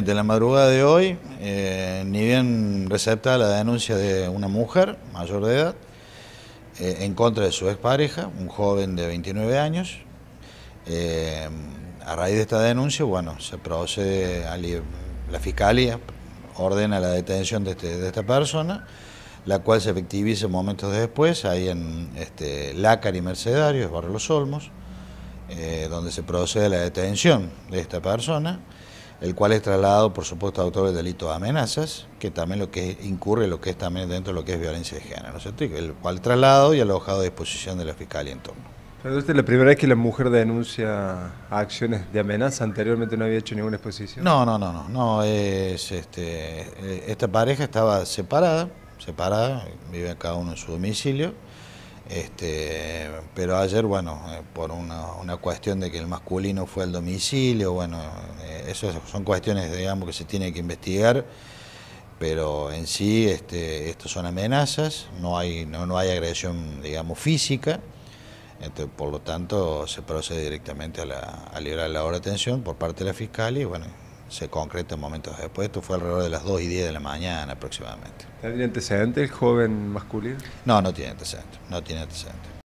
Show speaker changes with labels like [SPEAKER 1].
[SPEAKER 1] De la madrugada de hoy, eh, ni bien recepta la denuncia de una mujer mayor de edad eh, en contra de su expareja, un joven de 29 años. Eh, a raíz de esta denuncia, bueno, se procede la fiscalía, ordena la detención este, de, esta persona, la cual se efectiviza momentos después, ahí en este, Lácar y Mercedarios, Barrio Los Olmos, donde se procede a la detención de esta persona el cual es trasladado, por supuesto, a autor del delito de amenazas, que también lo que incurre lo que es también dentro de lo que es violencia de género, ¿no es cierto? El cual traslado y alojado a disposición de la fiscalía en torno.
[SPEAKER 2] Pero la primera vez que la mujer denuncia acciones de amenaza, anteriormente no había hecho ninguna exposición.
[SPEAKER 1] No, no, no, no, no es este eh, esta pareja estaba separada, separada, vive cada uno en su domicilio. Este, pero ayer, bueno, eh, por una, una cuestión de que el masculino fue al domicilio, bueno, eh, eso son cuestiones, digamos, que se tienen que investigar, pero en sí este, estos son amenazas, no hay, no, no hay agresión, digamos, física, entonces, por lo tanto se procede directamente a, la, a liberar la hora de atención por parte de la fiscal y bueno, se concreta en momentos después. Esto fue alrededor de las 2 y 10 de la mañana aproximadamente.
[SPEAKER 3] ¿Tiene antecedente el joven
[SPEAKER 1] masculino? No, no tiene antecedente, no tiene antecedente.